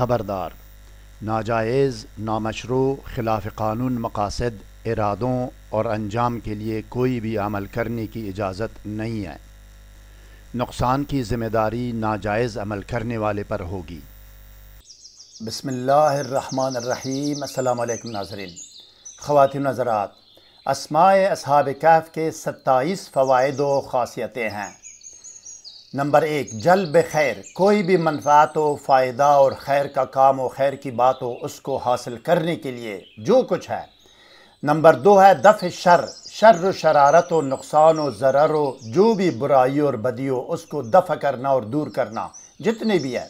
खबरदार नाजायज़ नामशरू खिलाफ कानून मकासद इरादों और अंजाम के लिए कोई भी अमल करने की इजाज़त नहीं है नुकसान की ज़िम्मेदारी नाजायज़ अमल करने वाले पर होगी बसमीम अल्लाम नाजरन ख़वातिन नज़रात असमाय अब कैफ़ के सत्ताईस फ़वाद व खासियतें हैं नंबर एक ब खैर कोई भी मनफात हो फ़ायदा और खैर का काम हो खैर की बात हो उसको हासिल करने के लिए जो कुछ है नंबर दो है दफ़ शर शर शरारत हो नुकसान हो ज़रर हो जो भी बुराई और बदी हो उसको दफ़ करना और दूर करना जितने भी है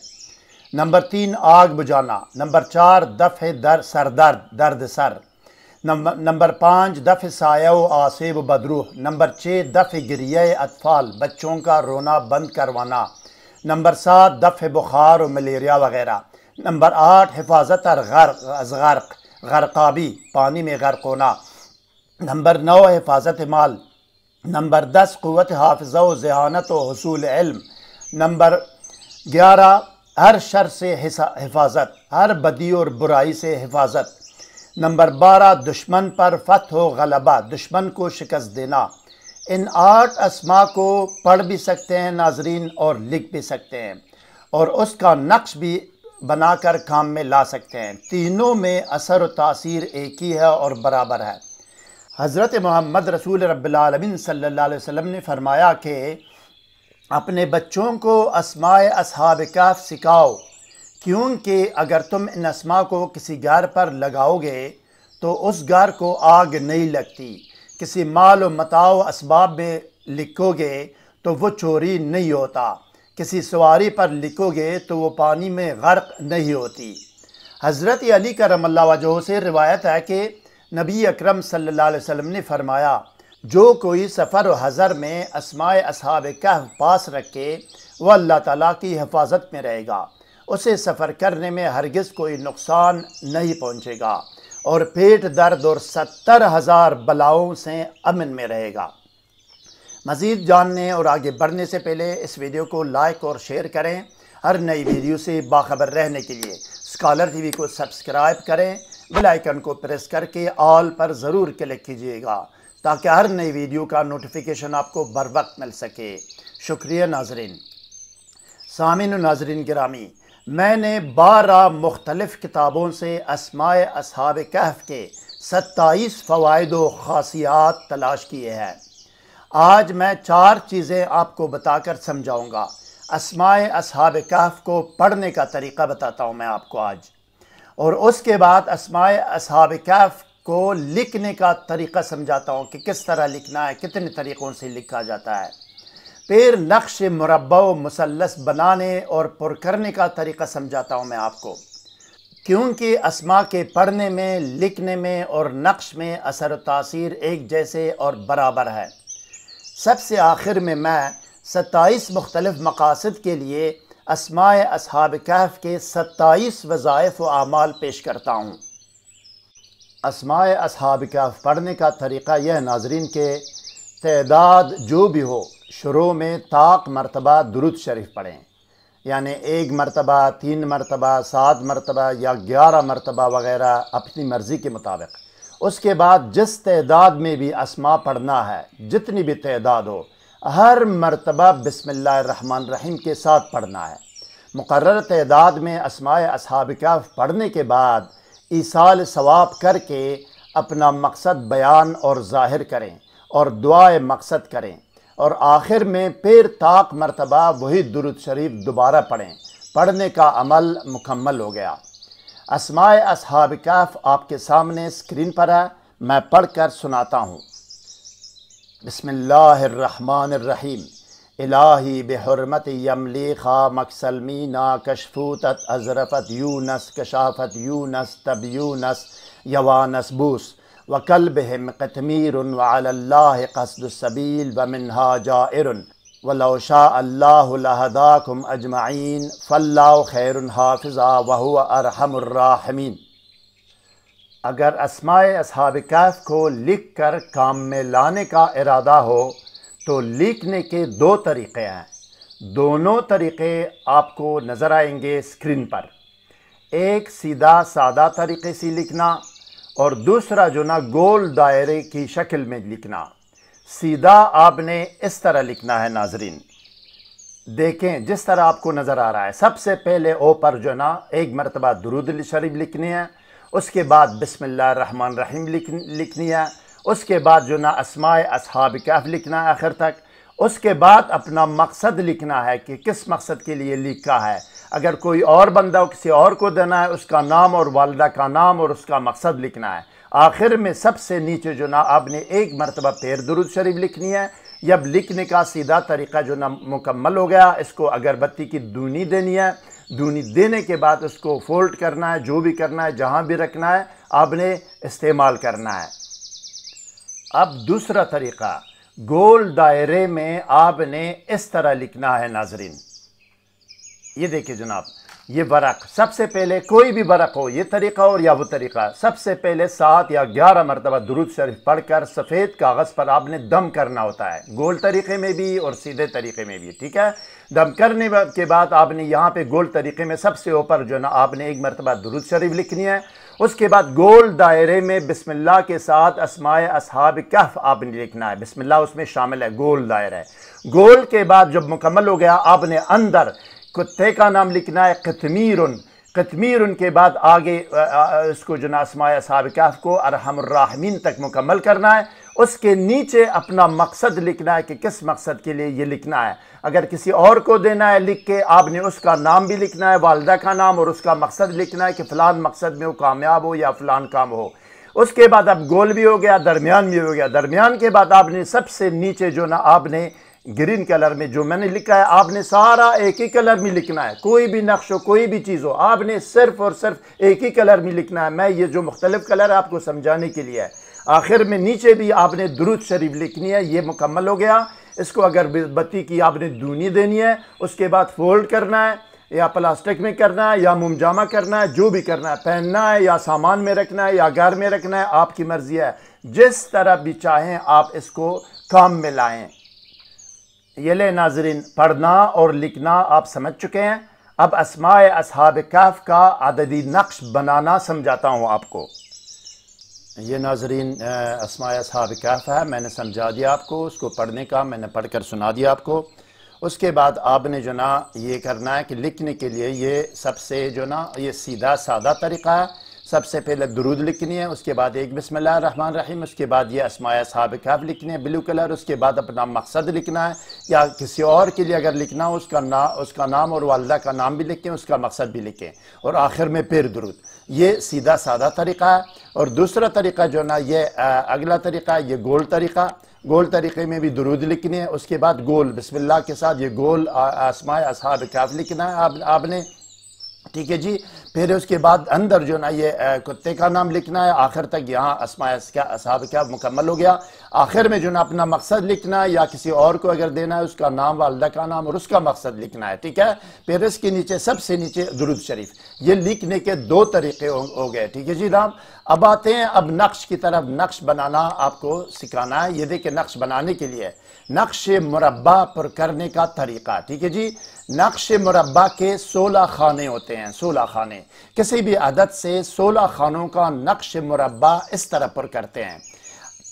नंबर तीन आग बुझाना नंबर चार दफ़ दर दर्द दर्द सर नंबर पाँच दफ़ साया आसेब बदरूह नंबर छः दफ़ गिरिया अतफाल बच्चों का रोना बंद करवाना नंबर सात दफ़ बुखार और मलेरिया वगैरह नंबर आठ हिफाजत और गर्क गर्क गरकाबी पानी में गर्क होना नंबर नौ हिफाजत माल नंबर दस क़वत हाफजा जहानत वसूल हसूल इल्म नंबर ग्यारह हर शर से हिफाजत हर बदी और बुराई से हिफाजत नंबर बारह दुश्मन पर फत हो गलबा दुश्मन को शिकस्त देना इन आठ असमा को पढ़ भी सकते हैं नाजरीन और लिख भी सकते हैं और उसका नक्श भी बनाकर काम में ला सकते हैं तीनों में असर तासीर एक ही है और बराबर है हज़रत मोहम्मद रसूल रबालमिन सल्ला वसम ने फरमाया कि अपने बच्चों को असमाय असहाब कैफ सिखाओ क्योंकि अगर तुम इन असमा को किसी गार पर लगाओगे तो उस गार को आग नहीं लगती किसी माल और मताओ इसबाब में लिखोगे तो वो चोरी नहीं होता किसी सवारी पर लिखोगे तो वो पानी में गर्क नहीं होती हज़रत अली करम वजह से रिवायत है कि नबी अकरम सल्लल्लाहु अलैहि वसल्लम ने फरमाया जो कोई सफ़र व हज़र में असमाय असहाब का पास रखे वह अल्लाह ताला की हिफाजत में रहेगा उसे सफ़र करने में हरगिज़ कोई नुकसान नहीं पहुँचेगा और पेट दर्द और सत्तर हज़ार बलाओं से अमन में रहेगा मज़ीद जानने और आगे बढ़ने से पहले इस वीडियो को लाइक और शेयर करें हर नई वीडियो से बाखबर रहने के लिए स्कॉलर टीवी को सब्सक्राइब करें बेल आइकन को प्रेस करके ऑल पर ज़रूर क्लिक कीजिएगा ताकि हर नई वीडियो का नोटिफिकेशन आपको बर वक्त मिल सके शुक्रिया नाजरीन सामिन नाजरीन ग्रामी मैंने बारह मुख्तलफ़ किताबों से असमाय असहाब कहफ के सत्ताईस फ़वाद खासियात तलाश किए हैं आज मैं चार चीज़ें आपको बताकर समझाऊँगा असमाय असहाब कहफ को पढ़ने का तरीका बताता हूँ मैं आपको आज और उसके बाद असमाय असहाब कहफ को लिखने का तरीका समझाता हूँ कि किस तरह लिखना है कितने तरीक़ों से लिखा जाता है पेड़ नक्श मुरबा मुसलस बनाने और पुर करने का तरीका समझाता हूँ मैं आपको क्योंकि असमा के पढ़ने में लिखने में और नक्श में असर तासीर एक जैसे और बराबर है सबसे आखिर में मैं सत्ताईस मुख्तलफ़ मकासद के लिए असमाय असहाब कहफ के सत्ताईस वज़ायफ़ आमाल पेश करता हूँ असमाय असहाब कहफ पढ़ने का तरीका यह नाजरीन के तदाद जो भी हो शुरू में ताक मरतबा दुरुद शरीफ पढ़ें यानि एक मरतबा तीन मरतबा सात मरतबा या ग्यारह मरतबा वगैरह अपनी मर्ज़ी के मुताबिक उसके बाद जिस तदाद में भी असमा पढ़ना है जितनी भी तदाद हो हर मरतबा बसमिल्लाम के साथ पढ़ना है मुकर तदाद में असमाय असहाबिका पढ़ने के बाद ईसाल सवाब करके अपना मकसद बयान और ज़ाहिर करें और दुआ मकसद करें और आखिर में फिर ताक मरतबा वही दुरुद शरीफ दोबारा पढ़ें पढ़ने का अमल मुकम्मल हो गया असमाय असहाब कैफ आपके सामने स्क्रीन पर है मैं पढ़ कर सुनाता हूँ बसमीम इलाही बेहरमत यमली खा मकसलमी ना कशफूत अजरफत नस कशाफत नस तब यूनस यवानस बूस वकल बहम कतमीर वाल्ला कसदसबील वमिनहा जायर वलोशा अल्लाहदाकुम अजमाइन फ़ल्ला खैर हाफिज़ा वह अरहमर्राहमीन अगर असमाय असहाब कैफ को लिख कर काम में लाने का इरादा हो तो लिखने के दो तरीक़े हैं दोनों तरीक़े आपको नज़र आएंगे स्क्रीन पर एक सीधा सादा तरीके से लिखना और दूसरा जो ना गोल दायरे की शक्ल में लिखना सीधा आपने इस तरह लिखना है नाजरीन देखें जिस तरह आपको नज़र आ रहा है सबसे पहले ओ पर जो ना एक मरतबा दरुद शरीफ लिखनी है उसके बाद रहमान रहीम लिखनी है उसके बाद जो ना असमाय असहाब कैफ लिखना है आखिर तक उसके बाद अपना मकसद लिखना है कि किस मकसद के लिए लिखा है अगर कोई और बंदा किसी और को देना है उसका नाम और वालदा का नाम और उसका मकसद लिखना है आखिर में सबसे नीचे जो ना आपने एक मरतबा पैर दुरुद शरीफ लिखनी है जब लिखने का सीधा तरीका जो ना मुकम्मल हो गया इसको अगरबत्ती की दूनी देनी है दूनी देने के बाद उसको फोल्ड करना है जो भी करना है जहाँ भी रखना है आपने इस्तेमाल करना है अब दूसरा तरीका गोल दायरे में आपने इस तरह लिखना है नाजरीन ये देखिए जनाब ये बरक सबसे पहले कोई भी बरक हो ये तरीका और या वो तरीका सबसे पहले सात या ग्यारह मरतबा दुरुद शरीफ पढ़कर सफ़ेद कागज़ पर आपने दम करना होता है गोल तरीके में भी और सीधे तरीके में भी ठीक है दम करने के बाद आपने यहाँ पे गोल तरीके में सबसे ऊपर जो ना आपने एक मरतबा दुरुद शरीफ लिखनी है उसके बाद गोल दायरे में बिस्मिल्लाह के साथ असमाय असहाब कहफ आपने लिखना है बिस्मिल्लाह उसमें शामिल है गोल दायरा गोल के बाद जब मुकम्मल हो गया आपने अंदर कुत्ते का नाम लिखना है कतमीर कतमीर के बाद आगे इसको जो नासमाया सबका को अरहमराहमीन तक मुकम्मल करना है उसके नीचे अपना मकसद लिखना है कि किस मकसद के लिए ये लिखना है अगर किसी और को देना है लिख के आपने उसका नाम भी लिखना है वालदा का नाम और उसका मकसद लिखना है कि फ़लान मकसद में वो कामयाब हो या फ़लान काम हो उसके बाद अब गोल भी हो गया दरमियान भी हो गया दरमियान के बाद आपने सबसे नीचे जो ना आपने ग्रीन कलर में जो मैंने लिखा है आपने सारा एक ही कलर में लिखना है कोई भी नक्श हो कोई भी चीज़ हो आपने सिर्फ और सिर्फ एक ही कलर में लिखना है मैं ये जो मुख्तलिफ कलर आपको समझाने के लिए है आखिर में नीचे भी आपने द्रुद शरीफ लिखनी है ये मुकम्मल हो गया इसको अगर बत्ती की आपने दूनी देनी है उसके बाद फोल्ड करना है या प्लास्टिक में करना है या मुमजामा करना है जो भी करना है पहनना है या सामान में रखना है या घर में रखना है आपकी मर्ज़ी है जिस तरह भी चाहें आप इसको काम में लाएँ ये नाजरीन पढ़ना और लिखना आप समझ चुके हैं अब असमाय असहाब कैफ का आददी नक्श बनाना समझाता हूँ आपको ये नाजरीन असमाय असहाब कैफ है मैंने समझा दिया आपको उसको पढ़ने का मैंने पढ़ कर सुना दिया आपको उसके बाद आपने जो ना ये करना है कि लिखने के लिए ये सबसे जो ना ये सीधा सादा तरीका है सबसे पहले दरूद लिखनी है उसके बाद एक बसमिल्ल रहमान रहीम उसके बाद ये असमाया साहब लिखनी है हैं ब्लू कलर उसके बाद अपना मकसद लिखना है या किसी और के लिए अगर लिखना हो उसका ना उसका नाम और वालदा का नाम भी लिखें उसका मकसद भी लिखें और आखिर में फिर दरूद ये सीधा साधा तरीका है और दूसरा तरीका जो ना ये अगला तरीका है ये गोल तरीका गोल तरीके में भी दरूद लिखनी है उसके बाद गोल बिस्मिल्लाह के साथ ये गोल आसमाय असहाब लिखना है आप, आपने ठीक है जी फिर उसके बाद अंदर जो ना ये कुत्ते का नाम लिखना है आखिर तक यहाँ असमा इसका असाब क्या मुकम्मल हो गया आखिर में जो ना अपना मकसद लिखना है या किसी और को अगर देना है उसका नाम वालदा का नाम और उसका मकसद लिखना है ठीक है फिर इसके नीचे सबसे नीचे दुरुद शरीफ ये लिखने के दो तरीके हो, गए ठीक है जी राम अब आते हैं अब नक्श की तरफ नक्श बनाना आपको सिखाना है ये देखिए नक्श बनाने के लिए नक्श मुरबा पर करने का तरीका ठीक है जी नक्श मुरबा के सोलह खाने होते हैं सोलह खाने किसी भी आदत से सोलह खानों का नक्श मुरबा इस तरह पर करते हैं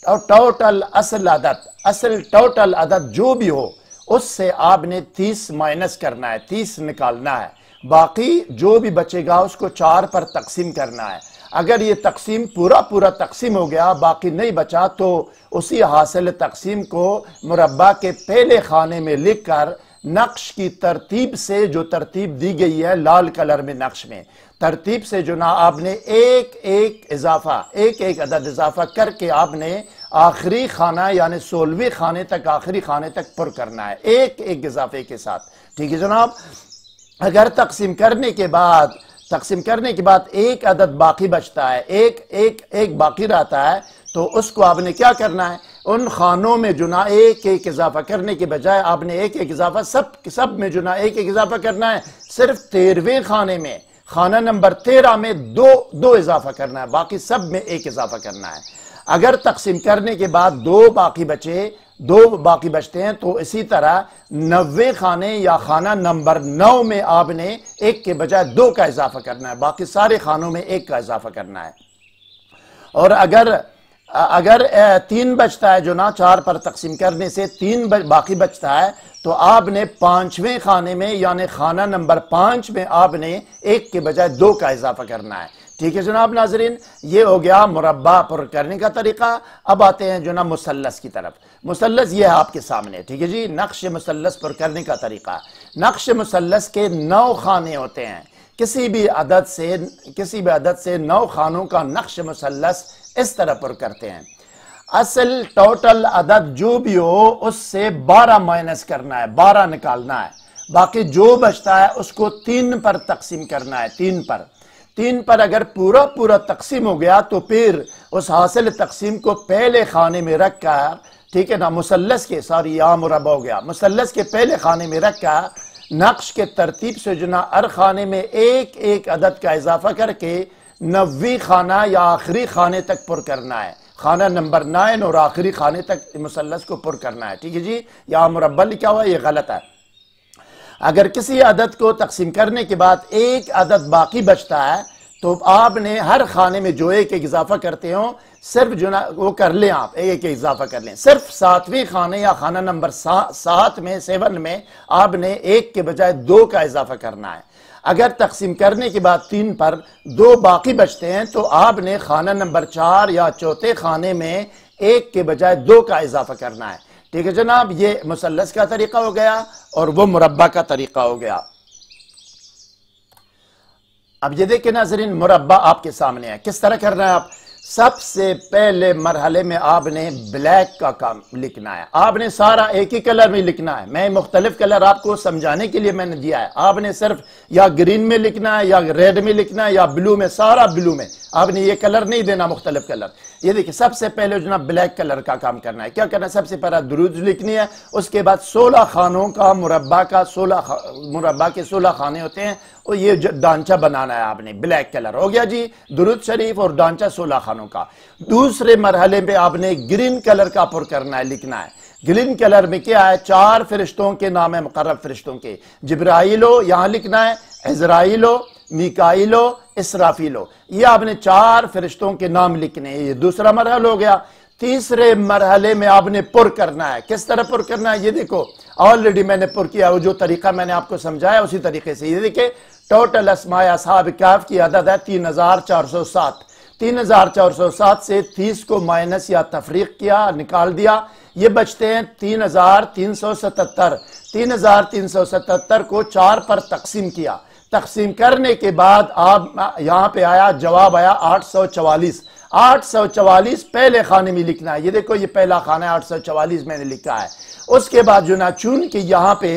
और टोटल असल आदत असल टोटल आदत जो भी हो उससे आपने तीस माइनस करना है तीस निकालना है बाकी जो भी बचेगा उसको चार पर तकसीम करना है अगर ये तकसीम पूरा पूरा तकसीम हो गया बाकी नहीं बचा तो उसी हासिल तकसीम को मुरबा के पहले खाने में लिख कर नक्श की तरतीब से जो तरतीब दी गई है लाल कलर में नक्श में तरतीब से जो ना आपने एक एक इजाफा एक एक अदद इजाफा करके आपने आखिरी खाना यानी सोलहवें खाने तक आखिरी खाने तक पुर करना है एक एक इजाफे के साथ ठीक है जनाब अगर तकसीम करने के बाद तकसीम करने के बाद एक अदद बाकी बचता है एक एक एक बाकी रहता है तो उसको आपने क्या करना है उन खानों में जुना एक एक इजाफा करने के बजाय आपने एक एक इजाफा सब सब में जुना एक एक इजाफा करना है सिर्फ तेरहवें खाने में खाना नंबर तेरह में दो दो इजाफा करना है बाकी सब में एक इजाफा करना है अगर तकसीम करने के बाद दो बाकी बचे दो बाकी बचते हैं तो इसी तरह नवे खाने या खाना नंबर नौ में आपने एक के बजाय दो का इजाफा करना है बाकी सारे खानों में एक का इजाफा करना है और अगर अगर तीन बचता है जो ना चार पर तकसीम करने से तीन बाकी बचता है तो आपने पांचवें खाने में यानी खाना नंबर पांच में आपने एक के बजाय दो का इजाफा करना है ठीक है जनाब नाजरीन ये हो गया मुरबा पर करने का तरीका अब आते हैं जो ना मुसलस की तरफ मुसलस ये है आपके सामने ठीक है जी नक्श मुसलस पर करने का तरीका नक्श मुसलस के नौ खाने होते हैं किसी भी अदद से किसी भी अदद से नौ खानों का नक्श मुसलस इस तरह पर करते हैं असल टोटल अदद जो भी हो उससे बारह माइनस करना है बारह निकालना है बाकी जो बचता है उसको तीन पर तकसीम करना है तीन पर तीन पर अगर पूरा पूरा तकसीम हो गया तो फिर उस हासिल तकसीम को पहले खाने में रख कर ठीक है ना मुसलस के सॉरी या मुरबा हो गया मुसलस के पहले खाने में रखा नक्श के तरतीब से ना अर खाने में एक एक अदद का इजाफा करके नवी खाना या आखिरी खाने तक पुर करना है खाना नंबर नाइन और आखिरी खाने तक मुसलस को पुर करना है ठीक है जी या मुरबा लिखा हुआ ये गलत है अगर किसी अदद को तकसीम करने के बाद एक अदद बाकी बचता है तो आपने हर खाने में जो एक इजाफा करते हो सिर्फ जो ना वो कर लें आप एक एक इजाफा कर लें सिर्फ सातवें खाने या खाना नंबर सा, सात में सेवन में आपने एक के बजाय दो का इजाफा करना है अगर तकसीम करने के बाद तीन पर दो बाकी बचते हैं तो आपने खाना नंबर चार या चौथे खाने में एक के बजाय दो का इजाफा करना है ठीक है जनाब ये मुसलस का तरीका हो गया और वो मुरबा का तरीका हो गया अब ये देखिए नाजरीन मुरबा आपके सामने है किस तरह करना है आप सबसे पहले मरहले में आपने ब्लैक का काम लिखना है आपने सारा एक ही कलर में लिखना है मैं मुख्तलिफ कलर आपको समझाने के लिए मैंने दिया है आपने सिर्फ या ग्रीन में लिखना है या रेड में लिखना है या ब्लू में सारा ब्लू में आपने ये कलर नहीं देना मुख्तलिफ कलर ये देखिए सबसे पहले ना ब्लैक कलर का काम करना है क्या करना है सबसे पहला दुरुज लिखनी है उसके बाद सोलह खानों का मुरबा का सोलह खा, मुरबा के सोलह खाने होते हैं और ये डांचा बनाना है आपने ब्लैक कलर हो गया जी दुरुद शरीफ और डांचा सोलह खानों का दूसरे मरहले में आपने ग्रीन कलर का पुर करना है लिखना है ग्रीन कलर में क्या है चार फरिश्तों के नाम है मुकर्रब फरिश्तों के जब्राइलो यहां लिखना है इसराइलो मिकाइलो इसराफीलो ये आपने चार फरिश्तों के नाम लिखने हैं ये दूसरा मरहल हो गया तीसरे मरहले में आपने पुर करना है किस तरह पुर करना है ये देखो ऑलरेडी मैंने पुर किया वो जो तरीका मैंने आपको समझाया उसी तरीके से ये देखे टोटल असमाया साहब क्या की आदत है तीन हजार चार सौ सात तीन हजार चार सौ सात से तीस को माइनस या तफरीक किया निकाल दिया ये बचते हैं तीन हजार तीन सौ सतहत्तर तीन हजार तीन सौ सतहत्तर को चार पर तकसीम किया तकसीम करने के बाद आप यहाँ पे आया जवाब आया आठ सौ चवालीस आठ सौ चवालीस पहले खाने में लिखना है ये देखो ये पहला खाना है आठ सौ चवालीस मैंने लिखा है उसके बाद जो ना चुन के यहाँ पे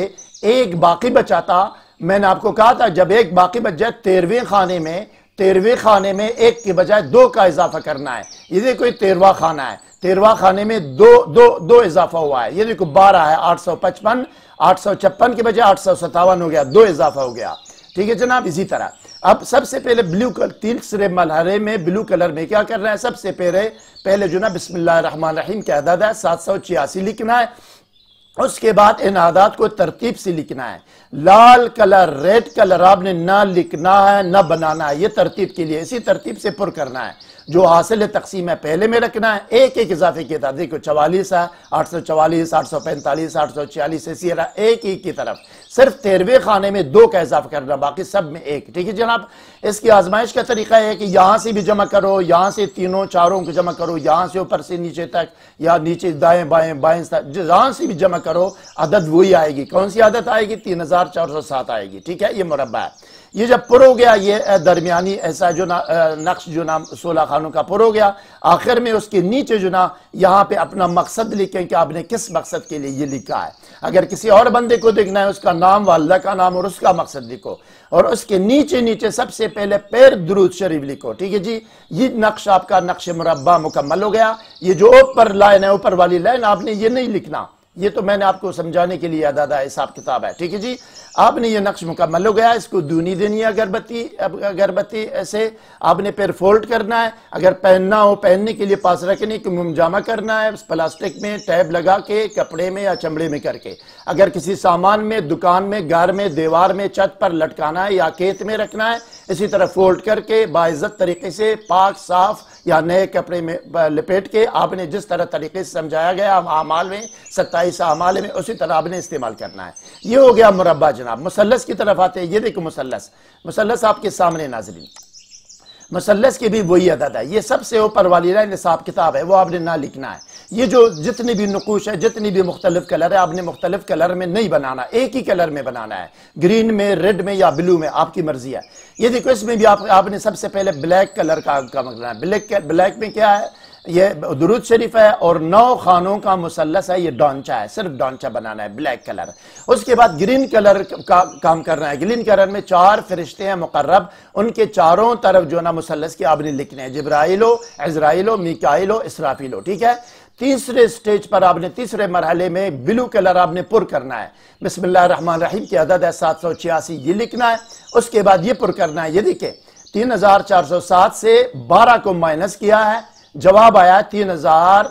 एक बाकी बचा था मैंने आपको कहा था जब एक बाकी बच जाए तेरहवें खाने में तेरहवें खाने में एक के बजाय दो का इजाफा करना है ये देखो ये तेरवा खाना है तेरवा खाने में दो दो दो इजाफा हुआ है ये देखो बारह है आठ सौ पचपन आठ सौ छप्पन के बजाय आठ सौ सत्तावन हो गया दो इजाफा हो गया ठीक है जनाब इसी तरह अब सबसे पहले ब्लू कलर सरे मलहरे में ब्लू कलर में क्या करना है सबसे पहले पहले जो ना रहीम के अदाद है सात सौ छियासी लिखना है उसके बाद इन आदात को तरतीब से लिखना है लाल कलर रेड कलर आपने ना लिखना है ना बनाना है ये तरतीब के लिए इसी तरतीब से पुर करना है जो हासिल तकसीम है पहले में रखना है एक एक इजाफे की तरफ देखो चवालीस है आठ सौ चवालीस आठ सौ पैंतालीस आठ सौ छियालीस ऐसी एक एक की तरफ सिर्फ तेरहवें खाने में दो का इजाफा करना बाकी सब में एक ठीक है जनाब इसकी आजमाइश का तरीका है कि यहाँ से भी जमा करो यहाँ से तीनों चारों को जमा करो यहाँ से ऊपर से नीचे तक या नीचे दाएं बाएं बाएं तक जहाँ से भी जमा करो आदत वही आएगी कौन सी आदत आएगी तीन हजार चार सौ सात आएगी ठीक है ये मुरबा है ये जब पुर हो गया ये दरमियानी ऐसा जो ना नक्श जो ना सोलह खानों का पुर हो गया आखिर में उसके नीचे जो ना यहाँ पे अपना मकसद लिखें कि आपने किस मकसद के लिए ये लिखा है अगर किसी और बंदे को देखना है उसका नाम व अल्लाह का नाम और उसका मकसद लिखो और उसके नीचे नीचे सबसे पहले पैर दरूद शरीफ लिखो ठीक है जी ये नक्श आपका नक्श मुरबा मुकम्मल हो गया ये जो ऊपर लाइन है ऊपर वाली लाइन आपने ये नहीं लिखना ये तो मैंने आपको समझाने के लिए अदादा हिसाब किताब है ठीक है जी आपने ये नक्श मुकम्मल हो गया इसको दूनी देनी है अगरबत्ती अगरबत्ती ऐसे आपने पैर फोल्ड करना है अगर पहनना हो पहनने के लिए पास रखने के मुमजामा करना है प्लास्टिक में टैब लगा के कपड़े में या चमड़े में करके अगर किसी सामान में दुकान में घर में दीवार में छत पर लटकाना है या खेत में रखना है इसी तरह फोल्ड करके बाइज्जत तरीके से पाक साफ या नए कपड़े में लपेट के आपने जिस तरह तरीके से समझाया गया अमाल में सत्ताईस अमाल में उसी तरह आपने इस्तेमाल करना है ये हो गया मुरबा जनाब मुसलस की तरफ आते हैं ये देखो मुसलस मुसलस आपके सामने नाजरीन मसलस की भी वही अदद है ये सबसे ऊपर वाली ना निसाब किताब है वो आपने ना लिखना है ये जो जितनी भी नकूश है जितनी भी मुख्तलिफ कलर है आपने मुख्तलिफ कलर में नहीं बनाना एक ही कलर में बनाना है ग्रीन में रेड में या ब्लू में आपकी मर्जी है ये देखो इसमें भी आप, आपने सबसे पहले ब्लैक कलर का, का मतलब ब्लैक ब्लैक में क्या है ये दरुद शरीफ है और नौ खानों का मुसलस है ये डॉन्चा है सिर्फ डॉन्चा बनाना है ब्लैक कलर उसके बाद ग्रीन कलर का काम करना है ग्रीन कलर में चार फरिश्ते हैं मुकर्रब उनके चारों तरफ जो ना मुसलस के आपने लिखने हैं जब्राइलो इजराइलो मिकाइलो इसराफिलो ठीक है तीसरे स्टेज पर आपने तीसरे मरहले में ब्लू कलर आपने पुर करना है बिस्मिल्लाहमान रहीम की अदद है सात सौ छियासी ये लिखना है उसके बाद ये पुर करना है ये देखे तीन हजार चार सौ सात से बारह को माइनस किया है जवाब आया तीन हजार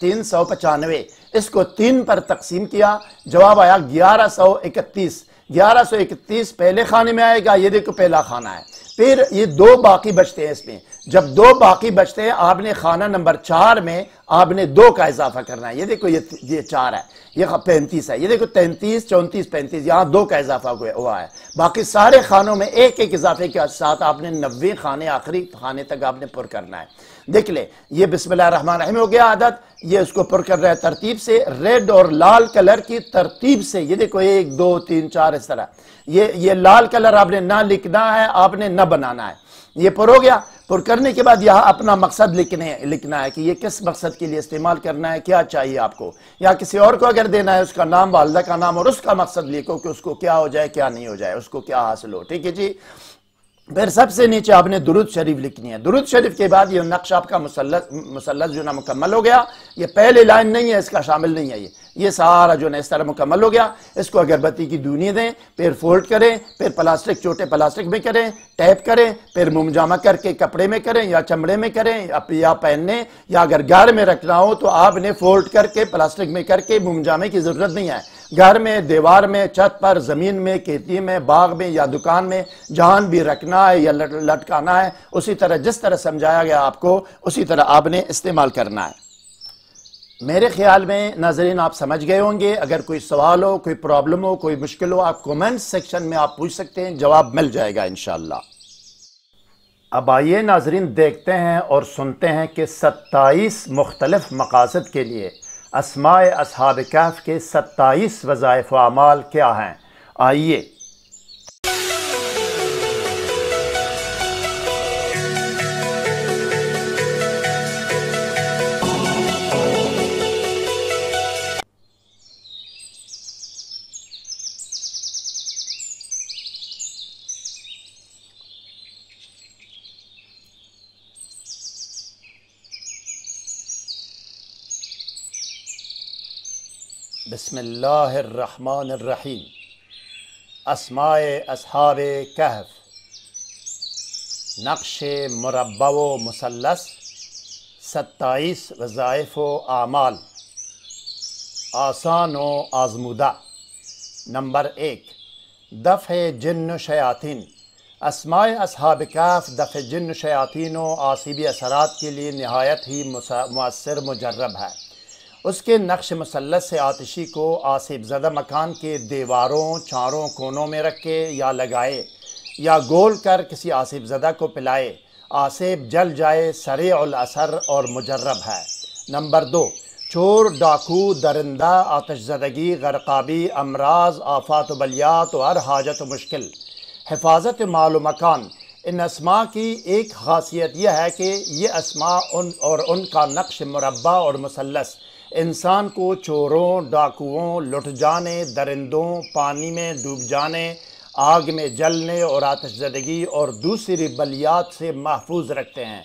तीन सौ पचानवे इसको तीन पर तकसीम किया जवाब आया ग्यारह सौ इकतीस ग्यारह सौ इकतीस पहले खाने में आएगा ये देखो पहला खाना है फिर ये दो बाकी बचते हैं इसमें जब दो बाकी बचते हैं आपने खाना नंबर चार में आपने दो का इजाफा करना है ये देखो ये ये चार है ये पैंतीस है ये देखो तैंतीस चौंतीस पैंतीस यहाँ दो का इजाफा हुआ है बाकी सारे खानों में एक एक इजाफे के साथ आपने नब्बे खाने आखिरी खाने तक आपने पुर करना है देख ले ये रहमान रहीम हो गया आदत ये उसको पुर कर रहा है तरतीब से रेड और लाल कलर की तरतीब से ये देखो एक दो तीन चार इस तरह ये ये लाल कलर आपने ना लिखना है आपने ना बनाना है ये पर हो गया पर करने के बाद यहाँ अपना मकसद लिखने लिखना है कि ये किस मकसद के लिए इस्तेमाल करना है क्या चाहिए आपको या किसी और को अगर देना है उसका नाम वालदा का नाम और उसका मकसद लिखो कि उसको क्या हो जाए क्या नहीं हो जाए उसको क्या हासिल हो ठीक है जी फिर सबसे नीचे आपने दुरुद शरीफ लिखनी है दुरुद शरीफ के बाद ये नक्श आपका मुसलस मुसलस जो ना मुकम्मल हो गया ये पहले लाइन नहीं है इसका शामिल नहीं है ये ये सारा जो ना इस तरह मुकम्मल हो गया इसको अगरबत्ती की दूनी दें फिर फोल्ड करें फिर प्लास्टिक छोटे प्लास्टिक में करें टैप करें फिर मुमजामा करके कपड़े में करें या चमड़े में करें या पहनने या अगर घर में रखना हो तो आपने फोल्ड करके प्लास्टिक में करके मुमजामे की ज़रूरत नहीं है घर में दीवार में छत पर ज़मीन में खेती में बाग में या दुकान में जहां भी रखना है या लट, लटकाना है उसी तरह जिस तरह समझाया गया आपको उसी तरह आपने इस्तेमाल करना है मेरे ख्याल में नाजरीन आप समझ गए होंगे अगर कोई सवाल हो कोई प्रॉब्लम हो कोई मुश्किल हो आप कमेंट सेक्शन में आप पूछ सकते हैं जवाब मिल जाएगा इन अब आइए नाजरीन देखते हैं और सुनते हैं कि सत्ताईस मुख्तलफ मकासद के लिए असमाय असहाब कैफ के सत्ताईस वज़ायफ़ अमाल क्या हैं आइए बसमीम असमाय असहाब कहफ नक्श मुरबा व मुसलस सत्ताईस वज़ाइफ़ व आमाल आसान व आजमूदा नंबर एक दफ़ जन्न शयातिन असमाय असहाब काफ दफ़ जन्न शयातिन व आसिबी असरात के लिए नहायत ही मौसर मुजरब है उसके नक्श मसलत से आतिशी को आसिब ज़दा मकान के दीवारों चारों कोनों में रखे या लगाए या गोल कर किसी आसिब ज़दा को पिलाए आसिब जल जाए सरे असर और मुजरब है नंबर दो चोर डाकू दरिंदा आतशजदगी ज़दगी गरकाबी अमराज आफात बलियात और हाजत मुश्किल हिफाजत माल मकान इन असमा की एक खासियत यह है कि ये असमा उन और उनका नक्श मुरबा और मुसलस इंसान को चोरों डाकुओं लुट जाने दरिंदों पानी में डूब जाने आग में जलने और आतश जदगी और दूसरी बलियात से महफूज रखते हैं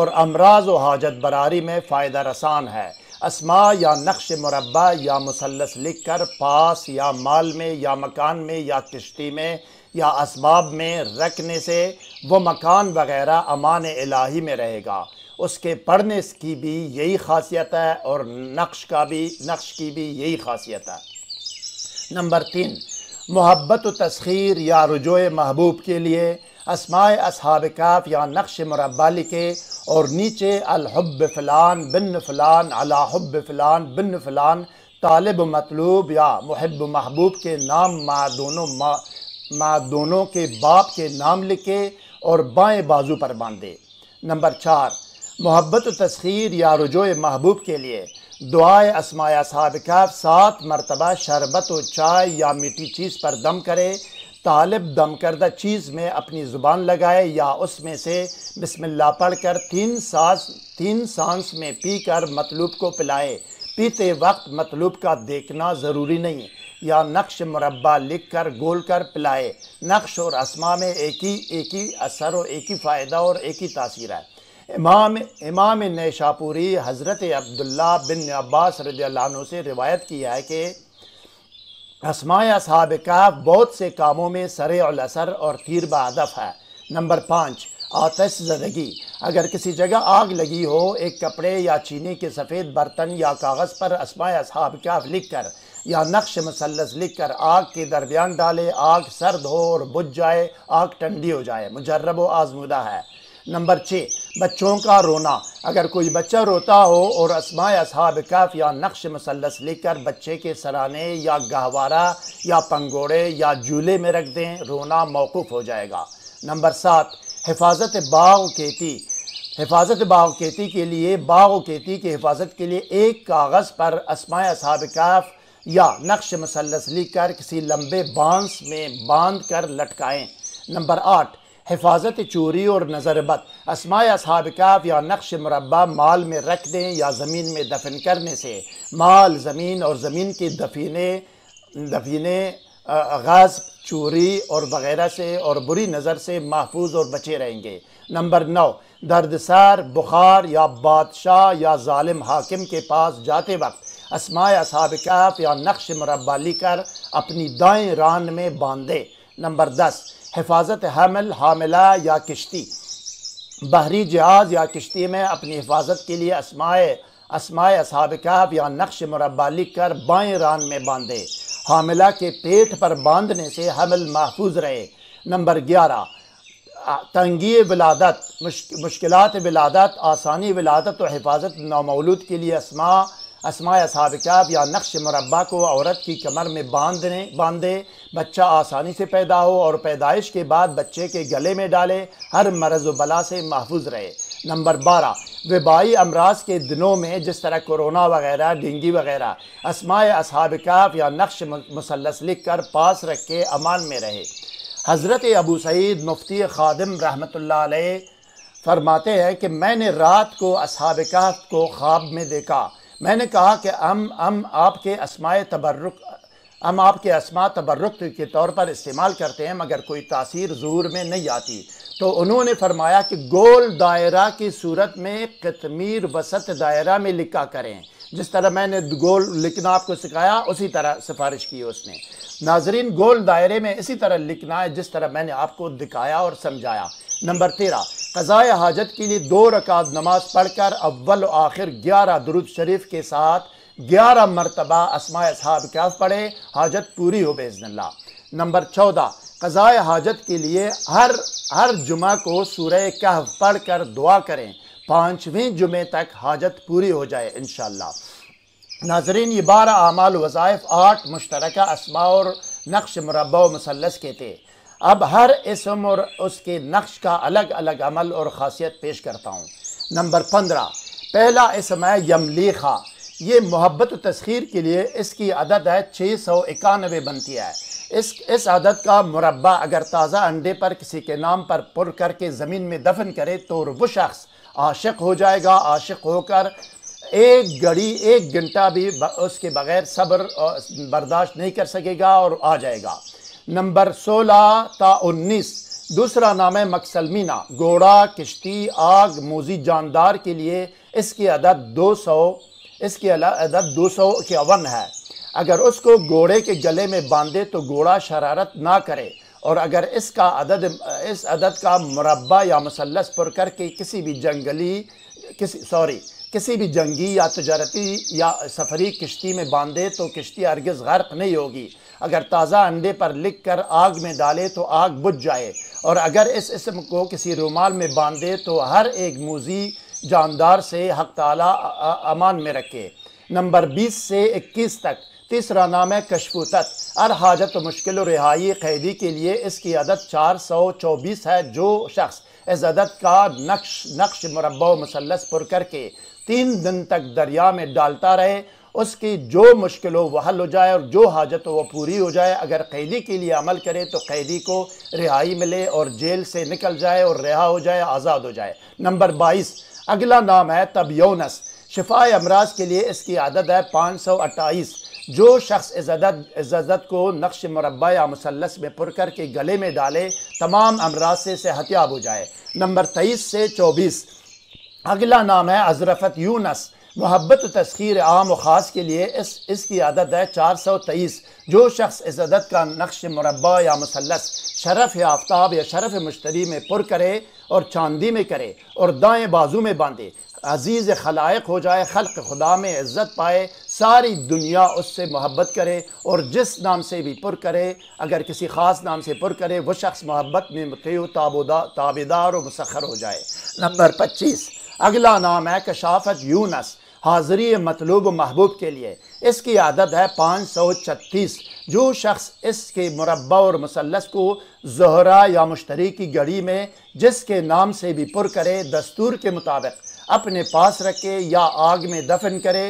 और अमराज व हाजत बरारी में फ़ायदा रसान है असमा या नक्श मुरबा या मुसलस लिख कर पास या माल में या मकान में या किश्ती में या इसबाब में रखने से वो मकान वगैरह अमान इलाही में रहेगा उसके पढ़ने की भी यही खासियत है और नक्श का भी नक्श की भी यही खासियत है नंबर तीन मोहब्बत तस्खीर या रुजो महबूब के लिए असमाय असहाब काफ या नक्श मुरबा लिखे और नीचे अलहब फ़लान बिन फ़लान अलाहब फ़लान बिन फ़लान तालब मतलूब या महब महबूब के नाम मा दोनों मा, मा दोनों के बाप के नाम लिखे और बाएं बाजू पर बांधे नंबर चार मोहब्बत तस्खीर या रुजो महबूब के लिए दुआए असमाया सबका सात मरतबा शरबत व चाय या मीठी चीज़ पर दम करे तालब दम करदा चीज़ में अपनी ज़ुबान लगाए या उसमें से बिस्मिल्लाह पढ़ कर तीन सांस तीन सांस में पी कर मतलूब को पिलाए पीते वक्त मतलूब का देखना ज़रूरी नहीं या नक्श मुरबा लिख कर गोल कर पिलाए नक्श और असमा में एक ही एक ही असर और एक ही फ़ायदा और एक ही तासीर है इमाम इमाम ने शाहपुरी हज़रत अब्दुल्ला बिन अब्बास रदू से रिवायत किया है कि असमाया साहब का बहुत से कामों में सरे और असर और तीर बदफ है नंबर पाँच आतश ज़दगी अगर किसी जगह आग लगी हो एक कपड़े या चीनी के सफ़ेद बर्तन या कागज़ पर असमाया साहब का लिख कर या नक्श मसलस लिख कर आग के दरमियान डाले आग सर्द हो और बुझ जाए आग ठंडी हो जाए मुजर्रब आजमुदा है नंबर छः बच्चों का रोना अगर कोई बच्चा रोता हो और असमाय असहाब कफ या नक्श मसलस लेकर बच्चे के सराने या गहवारा या पंगोड़े या झूले में रख दें रोना मौकूफ़ हो जाएगा नंबर सात हिफाजत बाग खेती हिफाजत बाग खेती के लिए बाग खेती की हिफाजत के लिए एक कागज़ पर असमाय असहाब कफ या नक्श मसलस लिख कर किसी लंबे बांस में बांध कर लटकाएँ नंबर आठ हिफाजत चोरी और नजरबत असमाय असहाब या नक्श मुरबा माल में रख दें या ज़मीन में दफन करने से माल ज़मीन और ज़मीन के दफीने दफीने गज़ चोरी और वगैरह से और बुरी नज़र से महफूज और बचे रहेंगे नंबर नौ दर्दसार बुखार या बादशाह या ालिम हाकिम के पास जाते वक्त असमाय असहाब या नक्श मुरबा लिख कर अपनी दाएँ रान में बांधे नंबर दस हिफाजत हमल हामिला या किश्ती बहरी जहाज़ या किश्ती में अपनी हिफाजत के लिए असमाय असमाय असाबिकाब या नक्श मुरबा लिख कर बाएँ रान में बांधे हामिला के पेट पर बांधने से हमल महफूज रहे नंबर ग्यारह तंगी विलादत मुश्किल विलादत आसानी विलादत और हिफाजत नामौलूद के लिए असमा असमाय सबकब या नक्श मुरबा को औरत की कमर में बांधने बांधे बच्चा आसानी से पैदा हो और पैदाइश के बाद बच्चे के गले में डाले हर मरज़ बला से महफूज रहे नंबर बारह वबाई अमराज के दिनों में जिस तरह कोरोना वगैरह डेंगी वगैरह असमाय असाबिकाब या नक्श मुसलस लिख कर पास रख के अमान में रहे हज़रत अबू सईद मुफ्ती खादम रहमत फरमाते हैं कि मैंने रात को असाबिकाब को ख्वाब में देखा मैंने कहा कि हम हम आपके असमाय तबर्रुक हम आपके असमा तबर्रुक के तौर पर इस्तेमाल करते हैं मगर कोई तासीर जूर में नहीं आती तो उन्होंने फरमाया कि गोल दायरा की सूरत में कतमीर वसत दायरा में लिखा करें जिस तरह मैंने गोल लिखना आपको सिखाया उसी तरह सिफारिश की उसने नाजरीन गोल दायरे में इसी तरह लिखना है जिस तरह मैंने आपको दिखाया और समझाया नंबर तेरह कज़ाए हाजत के लिए दो रकात नमाज पढ़कर अव्वल आखिर ग्यारह दुरुद शरीफ के साथ ग्यारह मरतबा असमाय साहब क्या पढ़े हाजत पूरी हो बेजनल्ला नंबर चौदह कज़ाए हाजत के लिए हर हर जुमा को सूर्य कह पढ़ कर दुआ करें पाँचवें जुमे तक हाजत पूरी हो जाए इन नाजरीन ये बारह अमाल वज़ाइफ आठ मुश्तरक असमा और नक्श मुरबा मसलस के थे अब हर इसम और उसके नक्श का अलग अलग अमल और ख़ासियत पेश करता हूँ नंबर पंद्रह पहला इसम है यमलीखा ये मोहब्बत तस्खीर के लिए इसकी अदद है छः सौ इक्यानवे बनती है इस इस आदत का मुरबा अगर ताज़ा अंडे पर किसी के नाम पर पुर करके ज़मीन में दफन करे तो वो शख्स आशिक हो जाएगा आशिक होकर एक घड़ी एक घंटा भी उसके बगैर सब्र बर्दाश्त नहीं कर सकेगा और आ जाएगा नंबर सोलह ता उन्नीस दूसरा नाम है मकसलमीना घोड़ा किश्ती आग मोजी जानदार के लिए इसकी अदद दो सौ इसकी अदद दो सौ इक्यावन है अगर उसको घोड़े के गले में बांधे तो घोड़ा शरारत ना करे और अगर इसका अदद इस अदद का मुरबा या मसलस पर करके किसी भी जंगली किसी सॉरी किसी भी जंगी या तजारती या सफरी किश्ती में बांधे तो किश्ती अर्गज़ गर्क नहीं होगी अगर ताज़ा अंडे पर लिख कर आग में डाले तो आग बुझ जाए और अगर इस इसम को किसी रुमाल में बांधे तो हर एक मूजी जानदार से हक ताला अमान में रखे नंबर बीस से इक्कीस तक तीसरा नाम है कशफूतत अर हाजत तो मुश्किल रिहाई कैदी के लिए इसकी अदद चार सौ चौबीस है जो शख्स इस अदद का नक्श नक्श मुरबा मुसलस पुर करके तीन दिन तक दरिया में डालता रहे उसकी जो मुश्किल हो वह हल हो जाए और जो हाजत हो वह पूरी हो जाए अगर कैदी के लिए अमल करे तो कैदी को रिहाई मिले और जेल से निकल जाए और रिहा हो जाए आज़ाद हो जाए नंबर बाईस अगला नाम है तबियोनस शिफा अमराज के लिए इसकी आदत है पाँच सौ अट्ठाईस जो शख्स इजाजत इजाजत को नक्श मुरबा या मुसलस में पुर करके के गले में डाले तमाम अमराज से सेहतियाब हो जाए नंबर तेईस से चौबीस अगला नाम है अजरफत यूनस मोहब्बत तस्खीर आम व ख़ास के लिए इस इसकी आदत है चार सौ तेईस जो शख्स इस अदत का नक्श मुरबा या मुसलस शरफ़ या आफ्ताब या शरफ़ मुश्तरी में पुर करे और चांदी में करे और दाएँ बाजू में बांधे अजीज़ खलायक हो जाए खल़ खुदा में इज़्ज़त पाए सारी दुनिया उससे मोहब्बत करे और जिस नाम से भी पुर करे अगर किसी ख़ास नाम से पुर करे वह शख्स मोहब्बत में मुतव ताबुदा ताबेदार और मुसखर हो जाए नंबर पच्चीस अगला नाम है कशाफत यूनस हाज़री मतलूब महबूब के लिए इसकी आदत है पाँच सौ छत्तीस जो शख्स इसके मुरबा और मुसलस को जहरा या मुश्तरी की गड़ी में जिसके नाम से भी पुर करे दस्तूर के मुताबिक अपने पास रखे या आग में दफन करे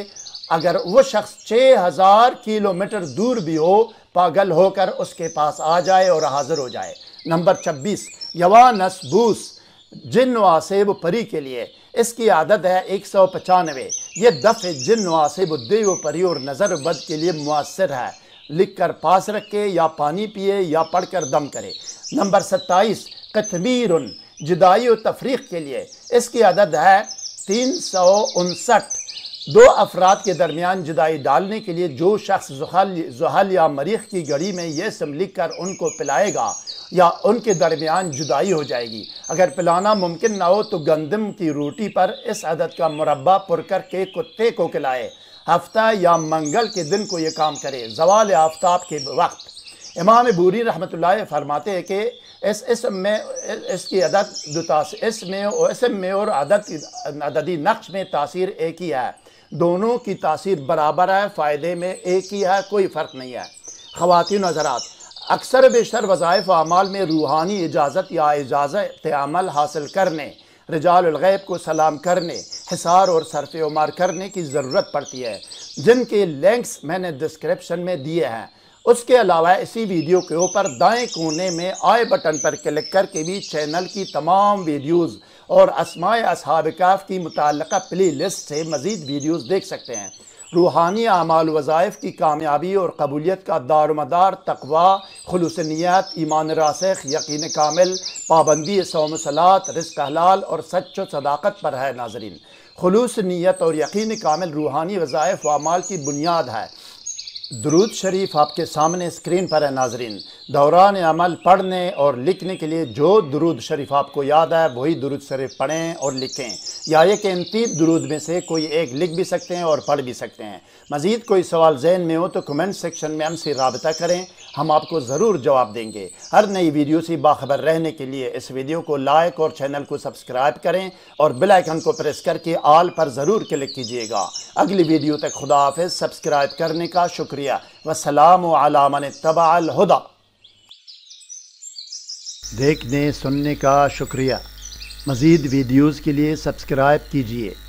अगर वह शख्स छः हज़ार किलोमीटर दूर भी हो पागल होकर उसके पास आ जाए और हाजिर हो जाए नंबर छब्बीस यवा नसबूस जिन वासेब परी के लिए इसकी आदत है एक सौ पचानवे ये दफ़ जिन वासिबुद्दी व परी और नज़र बद के लिए मुasर है लिख कर पास रखे या पानी पिए या पढ़ कर दम करे नंबर सत्ताईस कतमीर जुदाई व तफरीक के लिए इसकी अदद है तीन सौ उनसठ दो अफराद के दरमियान जुदाई डालने के लिए जो शख्स जहल या मरीख की गड़ी में यह सम लिख कर उनको पिलाएगा या उनके दरमियान जुदाई हो जाएगी अगर पिलाना मुमकिन ना हो तो गंदम की रोटी पर इस आदत का मुरबा पुर करके के कुत्ते को खिलाए हफ्ता या मंगल के दिन को यह काम करे जवाल आफ्ताब के वक्त इमाम बूरी रहमत फरमाते हैं कि इस इसम में इसकी अदद इसमें और इसम में और अदद अददी नक्श में तासीर एक ही है दोनों की तासीर बराबर है फ़ायदे में एक ही है कोई फ़र्क नहीं है ख़वान हजरात अक्सर बेशर वज़ायफ़ अमाल में रूहानी इजाज़त या इजाज़त अमल हासिल करने रजालगैब को सलाम करने हिसार और सरफे उमार करने की ज़रूरत पड़ती है जिनके लिंक्स मैंने डिस्क्रिप्शन में दिए हैं उसके अलावा इसी वीडियो के ऊपर दाएं कोने में आए बटन पर क्लिक करके भी चैनल की तमाम वीडियोज़ और असमाय असहाब काफ की मुतल प्ले लिस्ट से मज़ीद वीडियोज़ देख सकते हैं रूहानी आमाल वज़ाइफ की कामयाबी और कबूलियत का दारमदार तकवा खलूस नीयत ईमान रासख यकीन कामिल पाबंदी सोम सलात रिस्क हलाल और सच व सदाकत पर है नाजरीन खलूस नीयत और यकीन कामिल रूहानी वज़ाइफ व अमाल की बुनियाद है दरूद शरीफ आपके सामने स्क्रीन पर है नाजरीन दौरान अमल पढ़ने और लिखने के लिए जो दरूद शरीफ आपको याद है वही दरूद शरीफ पढ़ें और लिखें या एक इंतीब दरूद में से कोई एक लिख भी सकते हैं और पढ़ भी सकते हैं मज़ीद कोई सवाल जहन में हो तो कमेंट सेक्शन में हमसे रबता करें हम आपको ज़रूर जवाब देंगे हर नई वीडियो से बाखबर रहने के लिए इस वीडियो को लाइक और चैनल को सब्सक्राइब करें और बेल आइकन को प्रेस करके आल पर ज़रूर क्लिक कीजिएगा अगली वीडियो तक खुदा हाफ सब्सक्राइब करने का शुक्रिया वसलाम आलामन देखने सुनने का शुक्रिया मज़ीद वीडियोज़ के लिए सब्सक्राइब कीजिए